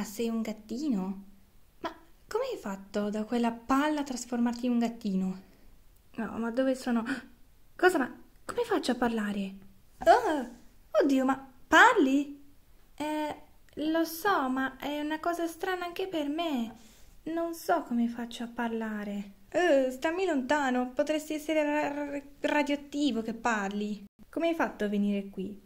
Ma sei un gattino? Ma come hai fatto da quella palla a trasformarti in un gattino? No, ma dove sono? Cosa, ma come faccio a parlare? Oh, oddio, ma parli? Eh, lo so, ma è una cosa strana anche per me. Non so come faccio a parlare. Oh, stammi lontano, potresti essere ra- radioattivo che parli. Come hai fatto a venire qui?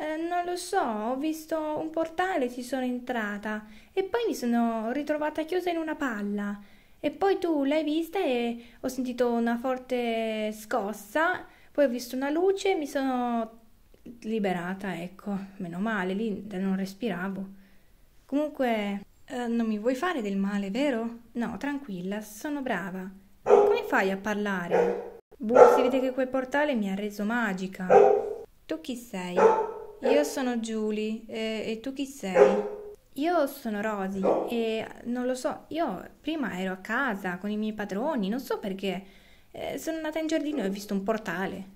Eh, non lo so, ho visto un portale, ci sono entrata e poi mi sono ritrovata chiusa in una palla. E poi tu l'hai vista e ho sentito una forte scossa, poi ho visto una luce e mi sono liberata, ecco, meno male, lì non respiravo. Comunque, eh, non mi vuoi fare del male, vero? No, tranquilla, sono brava. Come fai a parlare? Boh, si vede che quel portale mi ha reso magica. Tu chi sei? Io sono Julie e, tu chi sei? Io sono Rosy e non lo so, io prima ero a casa con i miei padroni, non so perché. Eh, sono andata in giardino e ho visto un portale.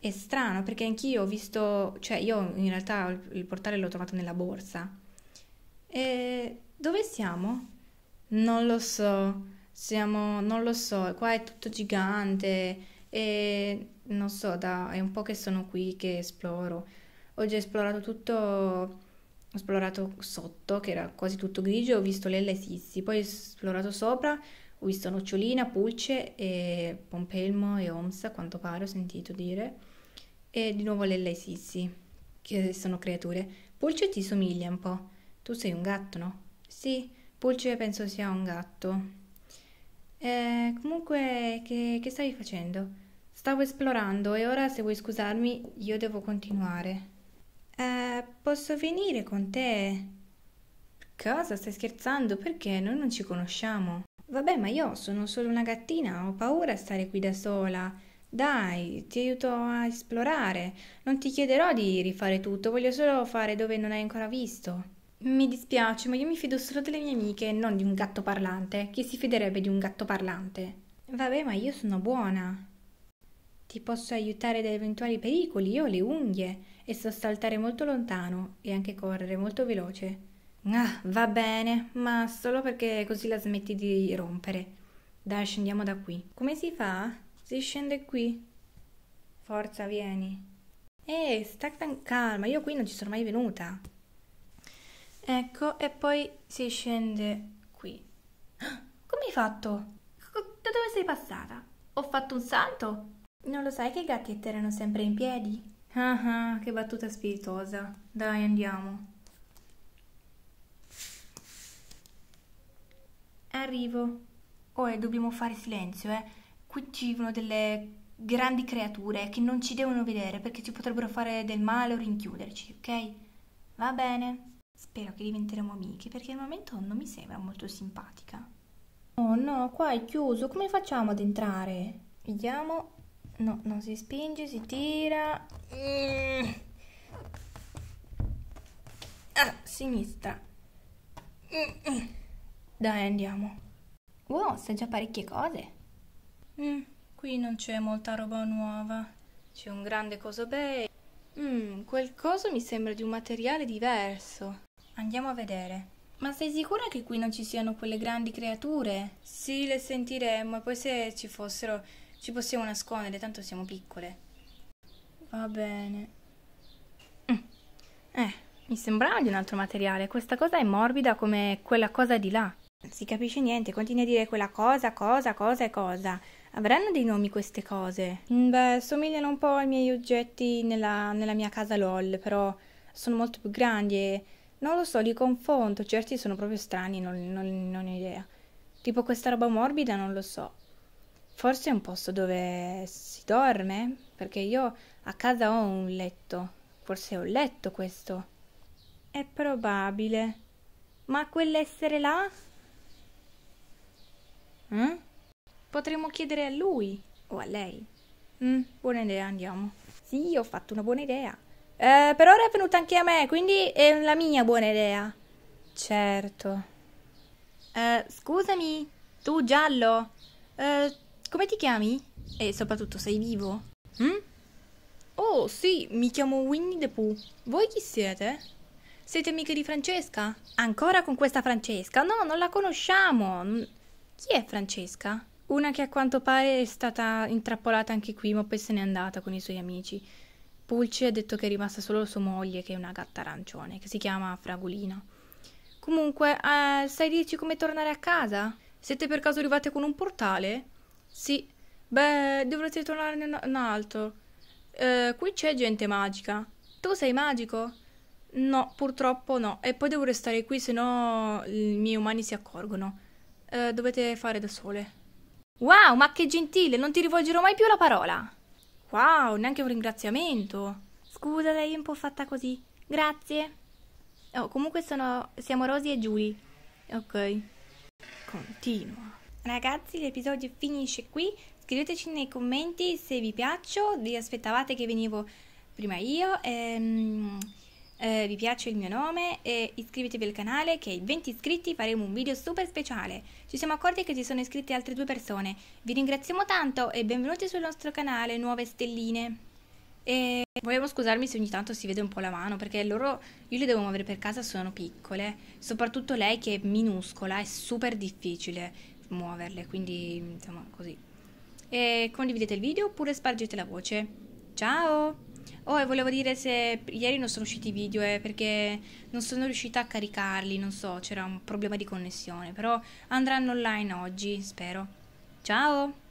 È strano perché anch'io ho visto, cioè io in realtà il portale l'ho trovato nella borsa. E dove siamo? Non lo so, siamo, non lo so, qua è tutto gigante e non so, da, è un po' che sono qui che esploro ho già esplorato tutto, ho esplorato sotto, che era quasi tutto grigio, ho visto l'ella e Sissi, poi ho esplorato sopra, ho visto Nocciolina, Pulce, e Pompelmo e oms, a quanto pare ho sentito dire, e di nuovo l'ella e Sissi, che sono creature. Pulce ti somiglia un po', tu sei un gatto, no? Sì, Pulce penso sia un gatto. Eh, comunque, che, che stavi facendo? Stavo esplorando e ora, se vuoi scusarmi, io devo continuare. Eh, posso venire con te? Cosa? Stai scherzando? Perché noi non ci conosciamo. Vabbè, ma io sono solo una gattina, ho paura a stare qui da sola. Dai, ti aiuto a esplorare. Non ti chiederò di rifare tutto, voglio solo fare dove non hai ancora visto. Mi dispiace, ma io mi fido solo delle mie amiche e non di un gatto parlante. Chi si fiderebbe di un gatto parlante? Vabbè, ma io sono buona. Ti posso aiutare da eventuali pericoli, io ho le unghie e so saltare molto lontano e anche correre molto veloce. Ah, va bene, ma solo perché così la smetti di rompere. Dai, scendiamo da qui. Come si fa? Si scende qui. Forza, vieni. Ehi, sta calma, io qui non ci sono mai venuta. Ecco, e poi si scende qui. Ah, come hai fatto? Da dove sei passata? Ho fatto un salto? Non lo sai che i gatti erano sempre in piedi? Ah ah, che battuta spiritosa. Dai, andiamo. Arrivo. Oh, e dobbiamo fare silenzio, eh. Qui ci vivono delle grandi creature che non ci devono vedere perché ci potrebbero fare del male o rinchiuderci, ok? Va bene. Spero che diventeremo amiche perché al momento non mi sembra molto simpatica. Oh no, qua è chiuso, come facciamo ad entrare? Vediamo. No, non si spinge, si tira. Mm. Ah, sinistra. Mm. Dai, andiamo. Wow, sa già parecchie cose. Mm, qui non c'è molta roba nuova. C'è un grande coso bei. Mm, quel coso mi sembra di un materiale diverso. Andiamo a vedere. Ma sei sicura che qui non ci siano quelle grandi creature? Sì, le sentiremmo e poi se ci fossero ci possiamo nascondere, tanto siamo piccole. Va bene. Mm. Eh, mi sembrava di un altro materiale. Questa cosa è morbida come quella cosa di là. Non si capisce niente, continui a dire quella cosa, cosa, cosa e cosa. Avranno dei nomi queste cose? Mm, beh, somigliano un po' ai miei oggetti nella, nella mia casa LOL, però sono molto più grandi e... Non lo so, li confondo, certi sono proprio strani, non, non, non ho idea. Tipo questa roba morbida, non lo so. Forse è un posto dove si dorme, perché io a casa ho un letto. Forse è un letto questo. È probabile. Ma quell'essere là? Mm? Potremmo chiedere a lui o a lei. Mm, buona idea, andiamo. Sì, ho fatto una buona idea. Eh, per ora è venuta anche a me, quindi è la mia buona idea. Certo. Eh, scusami, tu giallo. Eh, come ti chiami? E soprattutto sei vivo? Mm? Oh, sì, mi chiamo Winnie the Pooh. Voi chi siete? Siete amiche di Francesca? Ancora con questa Francesca? No, non la conosciamo. Chi è Francesca? Una che a quanto pare è stata intrappolata anche qui, ma poi se n'è andata con i suoi amici. Pulci ha detto che è rimasta solo sua moglie, che è una gatta arancione, che si chiama Fragolina. Comunque, eh, sai dirci come tornare a casa? Siete per caso arrivate con un portale? Sì, beh, dovrete tornare in un altro. Eh, qui c'è gente magica. Tu sei magico? No, purtroppo no. E poi devo restare qui, se no i miei umani si accorgono. Eh, dovete fare da sole. Wow, ma che gentile, non ti rivolgerò mai più la parola. Wow, neanche un ringraziamento. Scusa, lei è un po' fatta così. Grazie. Oh, comunque sono... siamo Rosy e Julie. Ok. Continua. Ragazzi l'episodio finisce qui, scriveteci nei commenti se vi piaccio, vi aspettavate che venivo prima io, ehm, eh, vi piace il mio nome e iscrivetevi al canale che ai 20 iscritti faremo un video super speciale. Ci siamo accorti che si sono iscritte altre due persone, vi ringraziamo tanto e benvenuti sul nostro canale Nuove Stelline. E volevo scusarmi se ogni tanto si vede un po' la mano perché loro io le devo muovere per casa sono piccole, soprattutto lei che è minuscola, è super difficile muoverle, quindi insomma così. E condividete il video oppure spargete la voce. Ciao! Oh, e volevo dire se ieri non sono usciti i video eh, perché non sono riuscita a caricarli, non so, c'era un problema di connessione, però andranno online oggi, spero. Ciao!